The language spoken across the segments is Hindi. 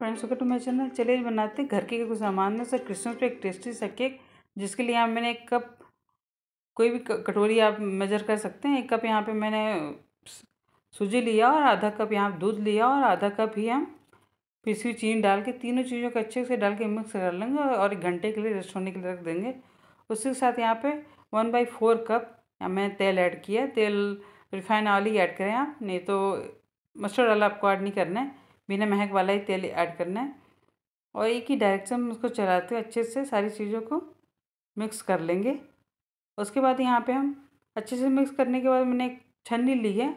फ्रेंड्स अगर टू मेरे चैनल चले बनाते हैं घर के कुछ सामान में सर क्रिसमस पे एक टेस्टी सा केक जिसके लिए यहाँ मैंने एक कप कोई भी कटोरी आप मेजर कर सकते हैं एक कप यहाँ पे मैंने सूजी लिया और आधा कप यहाँ दूध लिया और आधा कप ही हम पीसी हुई चीनी डाल के तीनों चीज़ों को अच्छे से डाल के मिक्स कर लेंगे और एक घंटे के लिए रेस्ट होने के लिए रख देंगे उसके साथ यहाँ पर वन बाई फोर कप मैंने तेल ऐड किया तेल रिफाइन ऑयल ही ऐड करें आप नहीं तो मस्टर्ड ऑयल आपको ऐड नहीं करना है बिना महक वाला ही तेल ऐड करना है और एक ही डायरेक्शन में उसको चलाते हुए अच्छे से सारी चीज़ों को मिक्स कर लेंगे उसके बाद यहाँ पे हम अच्छे से मिक्स करने के बाद मैंने एक छन्नी ली है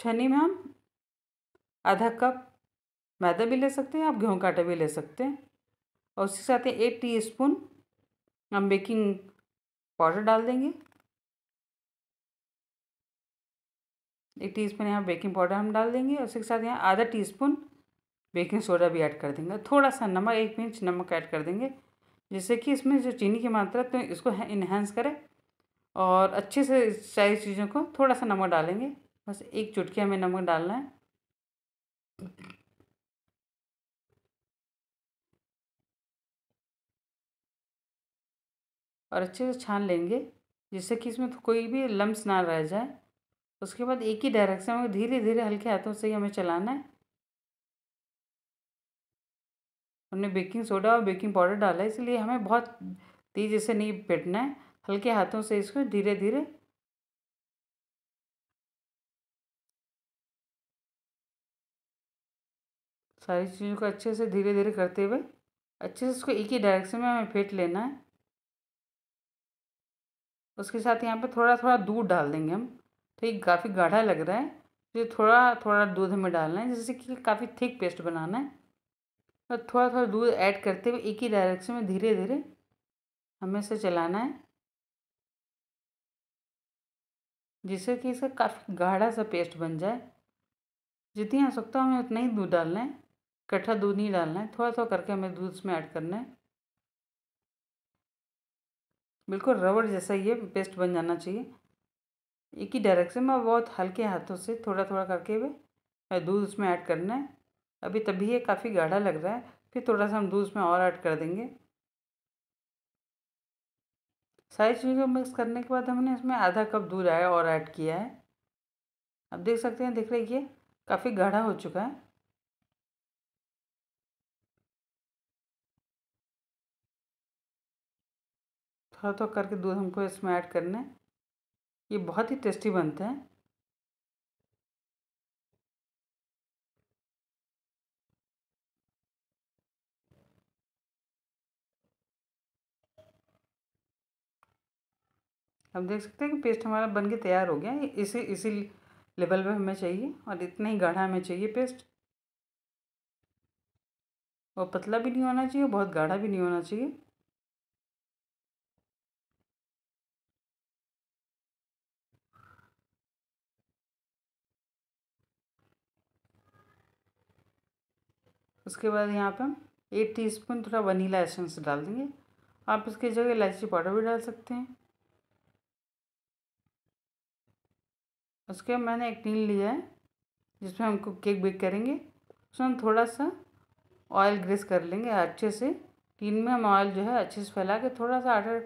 छन्नी में हम आधा कप मैदा भी ले सकते हैं आप गेहूँ का आटा भी ले सकते हैं और उसके साथ एक टी स्पून हम बेकिंग पाउडर डाल देंगे एक टीस्पून यहाँ बेकिंग पाउडर हम डाल देंगे और उसके साथ यहाँ आधा टीस्पून बेकिंग सोडा भी ऐड कर देंगे थोड़ा सा नमक एक पिंच नमक ऐड कर देंगे जिससे कि इसमें जो चीनी की मात्रा तो इसको इन्हेंस करें और अच्छे से सारी चीज़ों को थोड़ा सा नमक डालेंगे बस एक चुटकी हमें नमक डालना है और अच्छे से छान लेंगे जिससे कि इसमें कोई भी लम्स ना रह जाए उसके बाद एक ही डायरेक्शन में धीरे धीरे हल्के हाथों से ही हमें चलाना है हमने बेकिंग सोडा और बेकिंग पाउडर डाला है इसलिए हमें बहुत तेज़ी से नहीं पेटना है हल्के हाथों से इसको धीरे धीरे सारी चीज़ों को अच्छे से धीरे धीरे करते हुए अच्छे से इसको एक ही डायरेक्शन में हमें फेंट लेना है उसके साथ यहाँ पे थोड़ा थोड़ा दूध डाल देंगे हम तो ये काफ़ी गाढ़ा लग रहा है ये थोड़ा थोड़ा दूध हमें डालना है जैसे कि काफ़ी थिक पेस्ट बनाना है और थोड़ा थोड़ा दूध ऐड करते हुए एक ही डायरेक्शन में धीरे धीरे हमें इसे चलाना है जिससे कि इसका काफ़ी गाढ़ा सा पेस्ट बन जाए जितनी है हमें उतना ही दूध डालना है कट्ठा दूध नहीं डालना है थोड़ा थोड़ा करके हमें दूध इसमें ऐड करना है बिल्कुल रबड़ जैसा ये पेस्ट बन जाना चाहिए एक ही डायरेक्शन में बहुत हल्के हाथों से थोड़ा थोड़ा करके हुए दूध उसमें ऐड करना है अभी तभी ये काफ़ी गाढ़ा लग रहा है फिर थोड़ा सा हम दूध उसमें और ऐड कर देंगे सारी चीज़ों को मिक्स करने के बाद हमने इसमें आधा कप दूध आया और ऐड किया है अब देख सकते हैं देख रहे ये काफ़ी गाढ़ा हो चुका है थोड़ा थोड़ा करके दूध हमको इसमें ऐड करना है ये बहुत ही टेस्टी बनते हैं अब देख सकते हैं कि पेस्ट हमारा बन के तैयार हो गया इसी इसी लेवल पे हमें चाहिए और इतना ही गाढ़ा हमें चाहिए पेस्ट और पतला भी नहीं होना चाहिए बहुत गाढ़ा भी नहीं होना चाहिए उसके बाद यहाँ पे हम एक स्पून थोड़ा वनीला एसेंस डाल देंगे आप इसकी जगह इलायची पाउडर भी डाल सकते हैं उसके बाद मैंने एक टीन लिया है जिसमें हमको केक बेक करेंगे उसमें हम थोड़ा सा ऑयल ग्रेस कर लेंगे अच्छे से टीन में हम ऑयल जो है अच्छे से फैला के थोड़ा सा आटा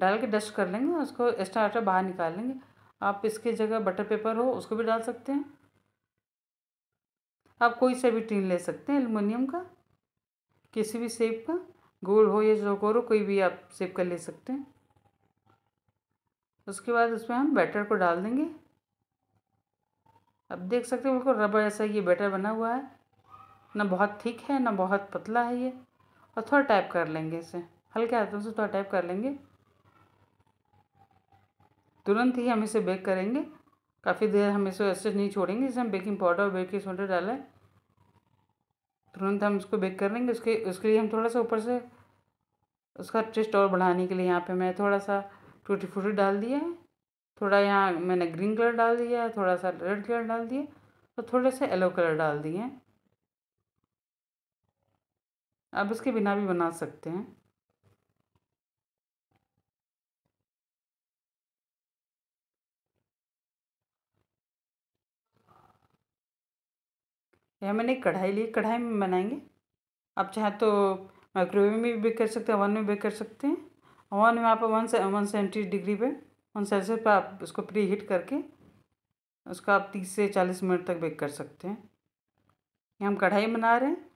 डाल के डस्ट कर लेंगे उसको एक्स्ट्रा आटा बाहर निकाल लेंगे आप इसके जगह बटर पेपर हो उसको भी डाल सकते हैं आप कोई सा भी टीन ले सकते हैं एलुमिनियम का किसी भी सेप का गोल हो या चौकोर हो कोई भी आप सेप का ले सकते हैं उसके बाद उसमें हम बैटर को डाल देंगे अब देख सकते हैं बिल्कुल रबर ऐसा ये बैटर बना हुआ है ना बहुत थिक है ना बहुत पतला है ये और थोड़ा टाइप कर लेंगे इसे हल्के हाथों से थोड़ा टाइप कर लेंगे तुरंत ही हम इसे बेक करेंगे काफ़ी देर हम इसे ऐसे नहीं छोड़ेंगे इसे हम बेकिंग पाउडर और बेकिंग सोडा डालें तुरंत हम इसको बेक कर लेंगे उसके उसके लिए हम थोड़ा सा ऊपर से उसका टेस्ट और बढ़ाने के लिए यहाँ पे मैं थोड़ा सा टूटी फूटी डाल दिया है थोड़ा यहाँ मैंने ग्रीन कलर डाल दिया है थोड़ा सा रेड कलर डाल दिया और थोड़े से येलो कलर डाल दिए आप इसके बिना भी बना सकते हैं यह मैंने कढ़ाई ली कढ़ाई में बनाएंगे आप चाहे तो माइक्रोवेव में भी बेक कर सकते हैं ओवन में बेक कर सकते हैं ओवन में आप वन से वन सेवेंटी डिग्री पे वन सेल्सियस पर आप उसको प्री हीट करके उसका आप तीस से चालीस मिनट तक बेक कर सकते हैं ये हम कढ़ाई बना रहे हैं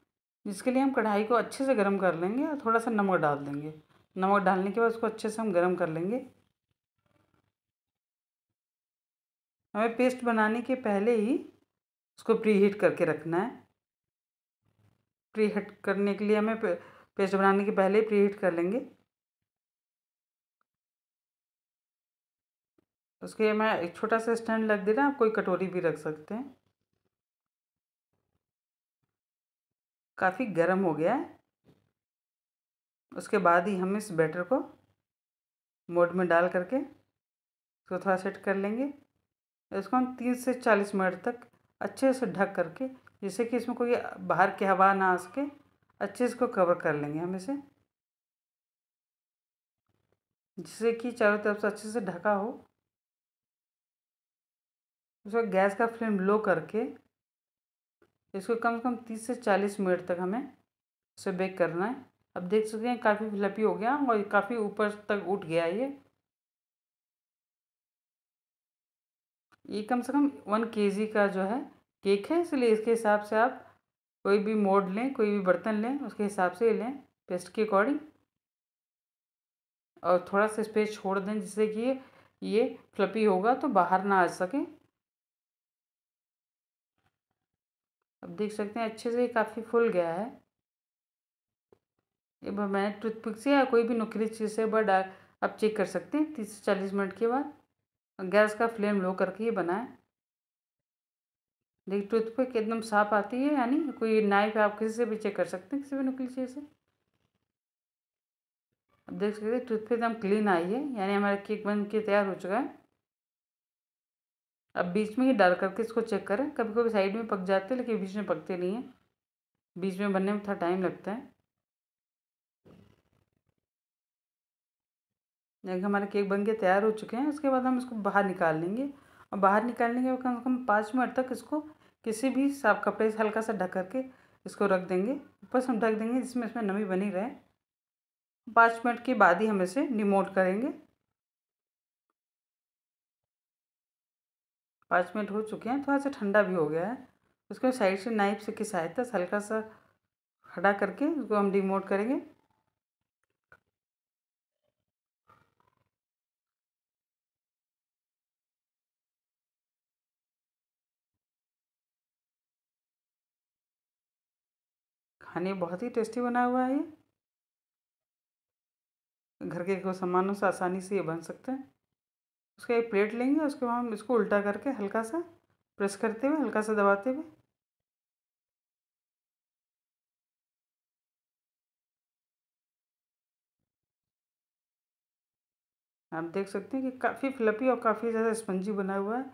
जिसके लिए हम कढ़ाई को अच्छे से गर्म कर लेंगे और थोड़ा सा नमक डाल देंगे नमक डालने के बाद उसको अच्छे से हम गर्म कर लेंगे हमें पेस्ट बनाने के पहले ही उसको प्री हीट करके रखना है प्री हीट करने के लिए हमें पेस्ट बनाने के पहले ही प्री हीट कर लेंगे उसके मैं एक छोटा सा स्टैंड रख दे रहा आप कोई कटोरी भी रख सकते हैं काफ़ी गर्म हो गया है उसके बाद ही हम इस बैटर को मोड में डाल करके उसको थोड़ा सेट कर लेंगे इसको हम तीस से चालीस मिनट तक अच्छे से ढक करके जिससे कि इसमें कोई बाहर की हवा ना आ सके अच्छे से इसको कवर कर लेंगे हम इसे जिससे कि चारों तरफ से अच्छे से ढका हो उसका गैस का फ्लेम लो करके इसको कम से कम तीस से चालीस मिनट तक हमें इसे बेक करना है अब देख सकते हैं काफ़ी फ्लपी हो गया और काफ़ी ऊपर तक उठ गया ये ये कम से कम वन के का जो है केक है इसलिए इसके हिसाब से आप कोई भी मोड लें कोई भी बर्तन लें उसके हिसाब से लें पेस्ट के अकॉर्डिंग और थोड़ा सा स्पेस छोड़ दें जिससे कि ये फ्लपी होगा तो बाहर ना आ सके अब देख सकते हैं अच्छे से ये काफ़ी फुल गया है अब मैंने टूथपिक से या कोई भी नुकरी चीज़ से बट आप चेक कर सकते हैं तीस से चालीस मिनट के बाद गैस का फ्लेम लो करके ही बनाएं देखिए टूथपिक एकदम साफ आती है यानी कोई नाइफ आप किसी से भी चेक कर सकते हैं किसी भी नुकली से अब देख सकते टूथपिक एकदम क्लीन आई है यानी हमारा केक बन के तैयार हो चुका है अब बीच में ही डाल करके इसको चेक करें कभी कभी साइड में पक जाते हैं लेकिन बीच में पकते नहीं हैं बीच में बनने में थोड़ा टाइम लगता है देखिए हमारे केक बन के तैयार हो चुके हैं उसके बाद हम इसको बाहर निकाल लेंगे और बाहर निकालने के बाद कम से कम पाँच मिनट तक इसको किसी भी साफ कपड़े से हल्का सा ढक करके इसको रख देंगे ऊपर से हम ढक देंगे जिसमें इसमें नमी बनी रहे पाँच मिनट के बाद ही हम इसे डिमोट करेंगे पाँच मिनट हो चुके हैं थोड़ा सा ठंडा भी हो गया है उसको साइड से नाइफ से की सहायता हल्का सा खड़ा करके उसको हम डिमोट करेंगे खाने बहुत ही टेस्टी बना हुआ है ये घर के को सामानों से आसानी से ये बन सकते हैं उसका एक प्लेट लेंगे उसके बाद हम इसको उल्टा करके हल्का सा प्रेस करते हुए हल्का सा दबाते हुए आप देख सकते हैं कि काफ़ी फ्लपी और काफ़ी ज़्यादा स्पंजी बना हुआ है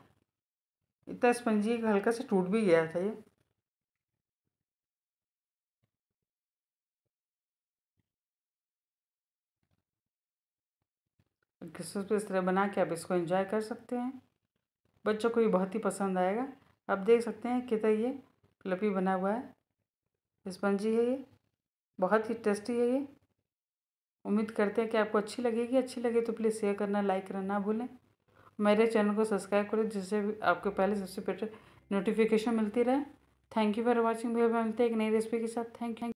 इतना स्पंजी हल्का से टूट भी गया था ये क्रिसमस पे इस तरह बना के आप इसको एंजॉय कर सकते हैं बच्चों को ये बहुत ही पसंद आएगा आप देख सकते हैं कितना ये फ्लपी बना हुआ है स्पंजी है ये बहुत ही टेस्टी है ये उम्मीद करते हैं कि आपको अच्छी लगेगी अच्छी लगे तो प्लीज़ शेयर करना लाइक करना ना भूलें मेरे चैनल को सब्सक्राइब करें जिससे आपको पहले सबसे बेटर नोटिफिकेशन मिलती रहे थैंक यू फॉर वॉचिंग मिलते हैं एक नई रेसिपी के साथ थैंक यू